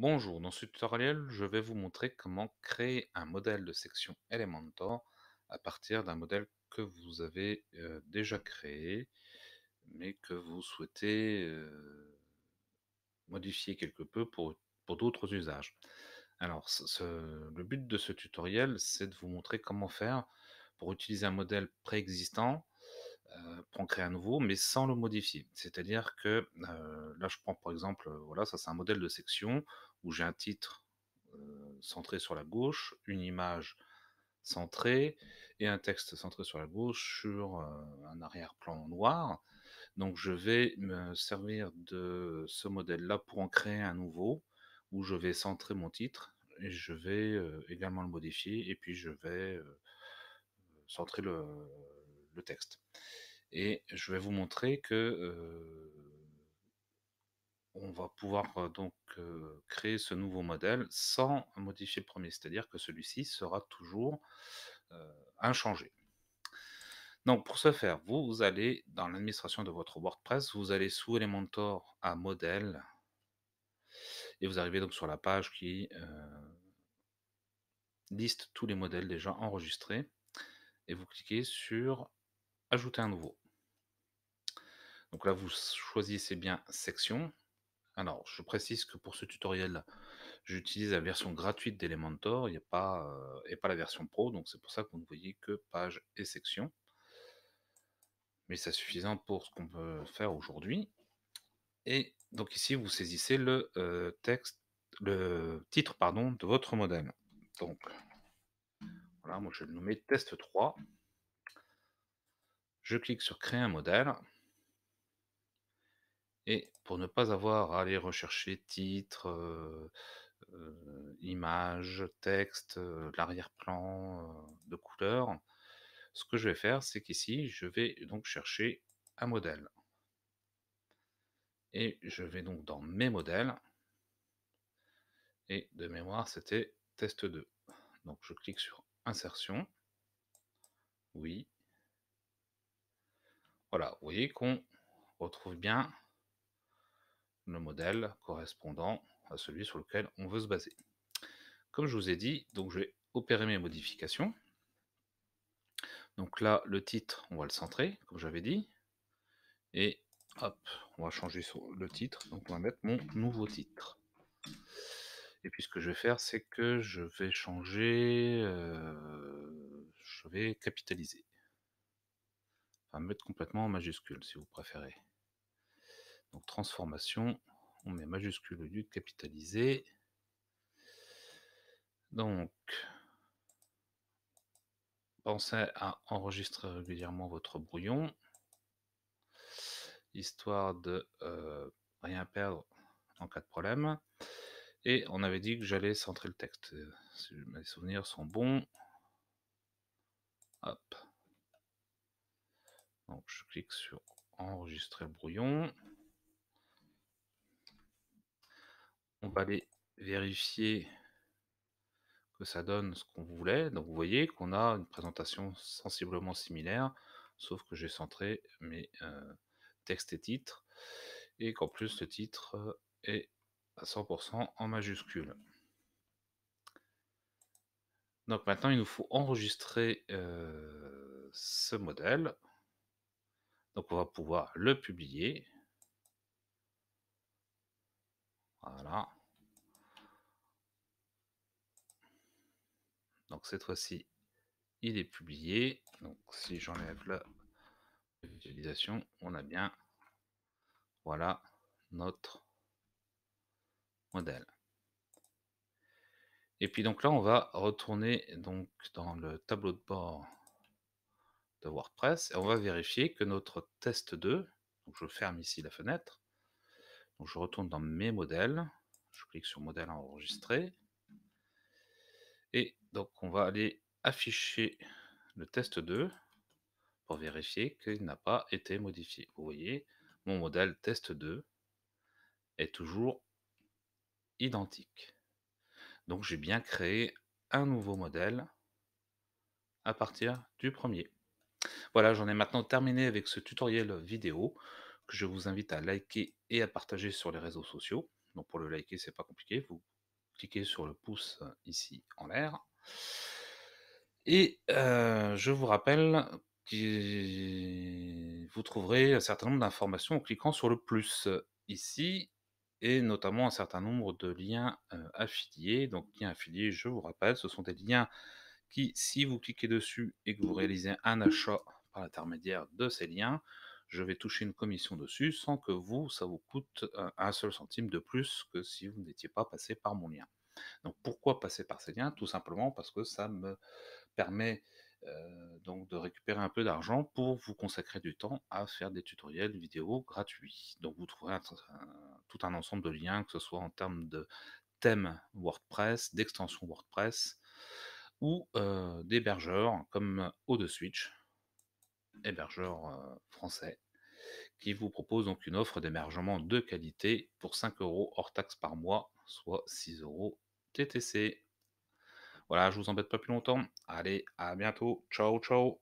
Bonjour, dans ce tutoriel, je vais vous montrer comment créer un modèle de section Elementor à partir d'un modèle que vous avez euh, déjà créé, mais que vous souhaitez euh, modifier quelque peu pour, d'autres usages. Alors, le but de ce tutoriel, c'est de vous montrer comment faire pour utiliser un modèle préexistant euh, pour en créer un nouveau, mais sans le modifier. C'est-à-dire que là, je prends par exemple, voilà, ça c'est un modèle de section où j'ai un titre centré sur la gauche, une image centrée et un texte centré sur la gauche sur un arrière-plan noir. Donc je vais me servir de ce modèle-là pour en créer un nouveau où je vais centrer mon titre et je vais également le modifier et puis je vais centrer le, texte. Et je vais vous montrer que on va pouvoir euh, donc euh, créer ce nouveau modèle sans modifier le premier, c'est-à-dire que celui-ci sera toujours euh, inchangé. Donc pour ce faire, vous, allez dans l'administration de votre WordPress, vous allez sous Elementor à modèle et vous arrivez donc sur la page qui liste tous les modèles déjà enregistrés et vous cliquez sur ajouter un nouveau. Donc là vous choisissez bien section alors, je précise que pour ce tutoriel, j'utilise la version gratuite d'Elementor euh, et pas la version pro, donc c'est pour ça que vous ne voyez que page et section. Mais c'est suffisant pour ce qu'on peut faire aujourd'hui. Et donc ici, vous saisissez le euh, texte, le titre pardon, de votre modèle. Donc, voilà, moi je vais le nommer test 3. Je clique sur créer un modèle. Et pour ne pas avoir à aller rechercher titre, euh, euh, images, texte, euh, l'arrière-plan de couleur, ce que je vais faire, c'est qu'ici, je vais donc chercher un modèle. Et je vais donc dans mes modèles. Et de mémoire, c'était test 2. Donc je clique sur insertion. Oui. Voilà, vous voyez qu'on retrouve bien le modèle correspondant à celui sur lequel on veut se baser. Comme je vous ai dit, donc je vais opérer mes modifications. Donc là, le titre, on va le centrer, comme j'avais dit. Et hop, on va changer le titre. Donc on va mettre mon nouveau titre. Et puis ce que je vais faire, c'est que je vais changer, euh, je vais capitaliser. on va mettre complètement en majuscule, si vous préférez. Donc transformation, on met majuscule au lieu de capitaliser. Donc, pensez à enregistrer régulièrement votre brouillon, histoire de euh, rien perdre en cas de problème. Et on avait dit que j'allais centrer le texte. mes souvenirs sont bons. Hop. Donc je clique sur enregistrer le brouillon. on va aller vérifier que ça donne ce qu'on voulait. Donc vous voyez qu'on a une présentation sensiblement similaire, sauf que j'ai centré mes euh, textes et titres, et qu'en plus le titre euh, est à 100% en majuscule. Donc maintenant, il nous faut enregistrer euh, ce modèle. Donc on va pouvoir le publier. Voilà. Donc cette fois-ci, il est publié. Donc si j'enlève la visualisation, on a bien, voilà, notre modèle. Et puis donc là, on va retourner donc dans le tableau de bord de WordPress et on va vérifier que notre test 2, donc je ferme ici la fenêtre, donc je retourne dans mes modèles, je clique sur modèle enregistré et donc on va aller afficher le test 2 pour vérifier qu'il n'a pas été modifié. Vous voyez, mon modèle test 2 est toujours identique. Donc j'ai bien créé un nouveau modèle à partir du premier. Voilà, j'en ai maintenant terminé avec ce tutoriel vidéo que je vous invite à liker et à partager sur les réseaux sociaux. Donc pour le liker, c'est pas compliqué, vous cliquez sur le pouce ici en l'air et euh, je vous rappelle que vous trouverez un certain nombre d'informations en cliquant sur le plus ici et notamment un certain nombre de liens euh, affiliés. Donc, liens affiliés, je vous rappelle, ce sont des liens qui, si vous cliquez dessus et que vous réalisez un achat par l'intermédiaire de ces liens, je vais toucher une commission dessus sans que vous, ça vous coûte euh, un seul centime de plus que si vous n'étiez pas passé par mon lien. Donc pourquoi passer par ces liens Tout simplement parce que ça me permet euh, donc de récupérer un peu d'argent pour vous consacrer du temps à faire des tutoriels vidéo gratuits. Donc vous trouverez tout un ensemble de liens, que ce soit en termes de thèmes WordPress, d'extensions WordPress ou euh, d'hébergeurs comme o 2 Switch, hébergeur euh, français, qui vous propose donc une offre d'hébergement de qualité pour 5 euros hors taxe par mois, soit 6 euros TTC. Voilà, je vous embête pas plus longtemps. Allez, à bientôt. Ciao, ciao.